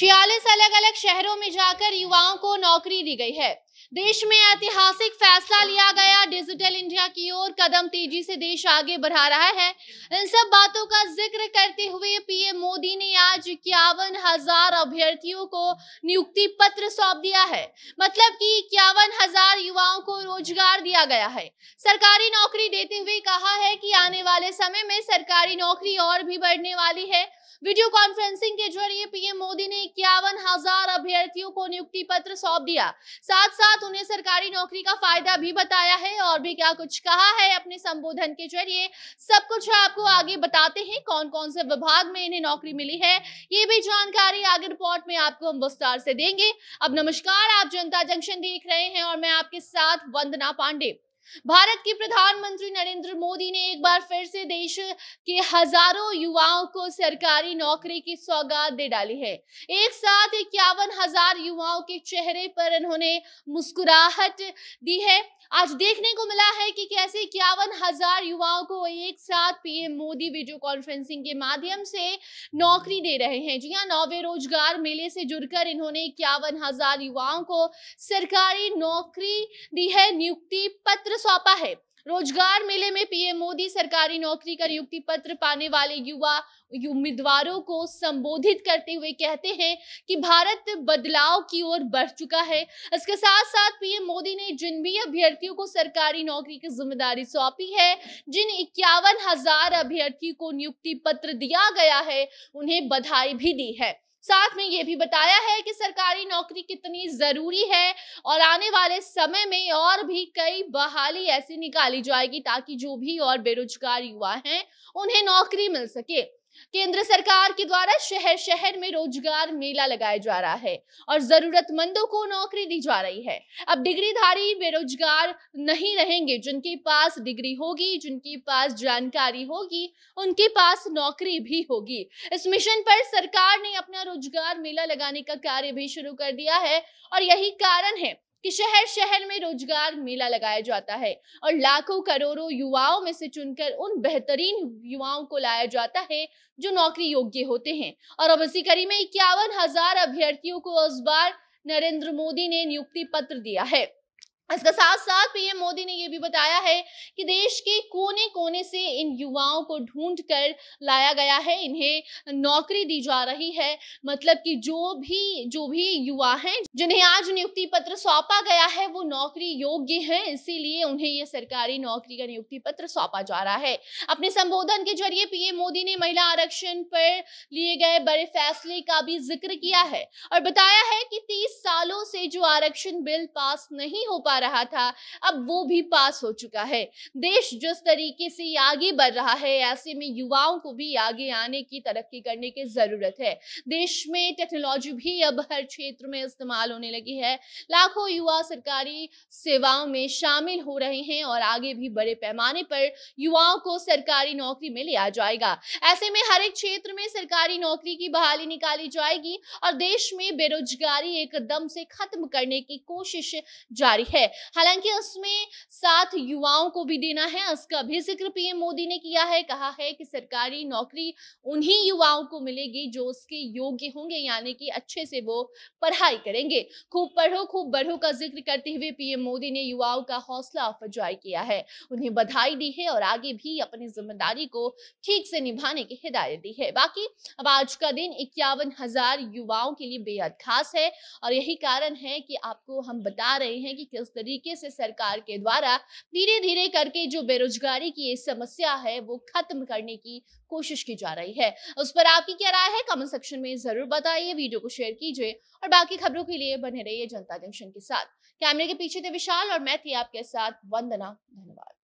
छियालीस अलग अलग शहरों में जाकर युवाओं को नौकरी दी गई है देश में ऐतिहासिक फैसला लिया गया डिजिटल इंडिया की ओर कदम तेजी से देश आगे बढ़ा रहा है इन सब बातों का जिक्र करते हुए पीएम मोदी ने आज इक्यावन हजार अभ्यर्थियों को नियुक्ति पत्र सौंप दिया है मतलब कि इक्यावन हजार युवाओं को रोजगार दिया गया है सरकारी नौकरी देते हुए कहा है कि आने वाले समय में सरकारी नौकरी और भी बढ़ने वाली है वीडियो कॉन्फ्रेंसिंग के जरिए पीएम मोदी ने इक्यावन हजार अभ्यर्थियों को नियुक्ति पत्र सौंप दिया साथ साथ उन्हें सरकारी नौकरी का फायदा भी बताया है और भी क्या कुछ कहा है अपने संबोधन के जरिए सब कुछ आपको आगे बताते हैं कौन कौन से विभाग में इन्हें नौकरी मिली है ये भी जानकारी आगे रिपोर्ट में आपको हम विस्तार से देंगे अब नमस्कार आप जनता जंक्शन देख रहे हैं और मैं आपके साथ वंदना पांडे भारत के प्रधानमंत्री नरेंद्र मोदी ने एक बार फिर से देश के हजारों युवाओं को सरकारी नौकरी की सौगात दे डाली है एक साथ इक्यावन हजार युवाओं के चेहरे पर उन्होंने मुस्कुराहट दी है आज देखने को मिला है कि कैसे इक्यावन हजार युवाओं को एक साथ पीएम मोदी वीडियो कॉन्फ्रेंसिंग के माध्यम से नौकरी दे रहे हैं जी हाँ नौवे रोजगार मेले से जुड़कर इन्होंने इक्यावन हजार युवाओं को सरकारी नौकरी दी है नियुक्ति पत्र सौंपा है रोजगार मेले में पीएम मोदी सरकारी नौकरी का नियुक्ति पत्र पाने वाले युवा उम्मीदवारों को संबोधित करते हुए कहते हैं कि भारत बदलाव की ओर बढ़ चुका है इसके साथ साथ पीएम मोदी ने जिन भी अभ्यर्थियों को सरकारी नौकरी की जिम्मेदारी सौंपी है जिन इक्यावन हजार अभ्यर्थियों को नियुक्ति पत्र दिया गया है उन्हें बधाई भी दी है साथ में ये भी बताया है कि सरकारी नौकरी कितनी ज़रूरी है और आने वाले समय में और भी कई बहाली ऐसी निकाली जाएगी ताकि जो भी और बेरोजगार युवा हैं उन्हें नौकरी मिल सके केंद्र सरकार के द्वारा शहर शहर में रोजगार मेला लगाया जा रहा है और जरूरतमंदों को नौकरी दी जा रही है अब डिग्रीधारी बेरोजगार नहीं रहेंगे जिनके पास डिग्री होगी जिनके पास जानकारी होगी उनके पास नौकरी भी होगी इस मिशन पर सरकार ने अपना रोजगार मेला लगाने का कार्य भी शुरू कर दिया है और यही कारण है कि शहर शहर में रोजगार मेला लगाया जाता है और लाखों करोड़ों युवाओं में से चुनकर उन बेहतरीन युवाओं को लाया जाता है जो नौकरी योग्य होते हैं और अब इसी कड़ी में इक्यावन हजार अभ्यर्थियों को इस बार नरेंद्र मोदी ने नियुक्ति पत्र दिया है इसके साथ साथ पीएम मोदी ने यह भी बताया है कि देश के कोने कोने से इन युवाओं को ढूंढ कर लाया गया है इन्हें नौकरी दी जा रही है मतलब कि जो भी जो भी युवा हैं जिन्हें आज नियुक्ति पत्र सौंपा गया है वो नौकरी योग्य हैं इसीलिए उन्हें ये सरकारी नौकरी का नियुक्ति पत्र सौंपा जा रहा है अपने संबोधन के जरिए पीएम मोदी ने महिला आरक्षण पर लिए गए बड़े फैसले का भी जिक्र किया है और बताया है कि तीस सालों से जो आरक्षण बिल पास नहीं हो पा आ रहा था अब वो भी पास हो चुका है देश जिस तरीके से आगे बढ़ रहा है ऐसे में युवाओं को भी आगे आने की तरक्की करने की ज़रूरत है देश में टेक्नोलॉजी भी अब हर क्षेत्र में इस्तेमाल होने लगी है लाखों युवा सरकारी सेवाओं में शामिल हो रहे हैं और आगे भी बड़े पैमाने पर युवाओं को सरकारी नौकरी में लिया जाएगा ऐसे में हर एक क्षेत्र में सरकारी नौकरी की बहाली निकाली जाएगी और देश में बेरोजगारी एकदम से खत्म करने की कोशिश जारी है हालांकि उसमें साथ युवाओं को भी देना है उसका भी जिक्र पीएम मोदी ने किया है कहा है कि सरकारी नौकरी उन्हीं युवाओं को मिलेगी जो उसके योग्य होंगे यानी कि अच्छे से वो पढ़ाई करेंगे खूब पढ़ो खूब बढ़ो का जिक्र करते हुए पीएम मोदी ने युवाओं का हौसला अफजाई किया है उन्हें बधाई दी है और आगे भी अपनी जिम्मेदारी को ठीक से निभाने की हिदायत दी है बाकी अब आज का दिन इक्यावन युवाओं के लिए बेहद खास है और यही कारण है कि आपको हम बता रहे हैं कि किस तरीके से सरकार के द्वारा धीरे धीरे करके जो बेरोजगारी की समस्या है वो खत्म करने की कोशिश की जा रही है उस पर आपकी क्या राय है कमेंट सेक्शन में जरूर बताइए वीडियो को शेयर कीजिए और बाकी खबरों के लिए बने रहिए जनता जंक्शन के साथ कैमरे के पीछे थे विशाल और मैं थी आपके साथ वंदना धन्यवाद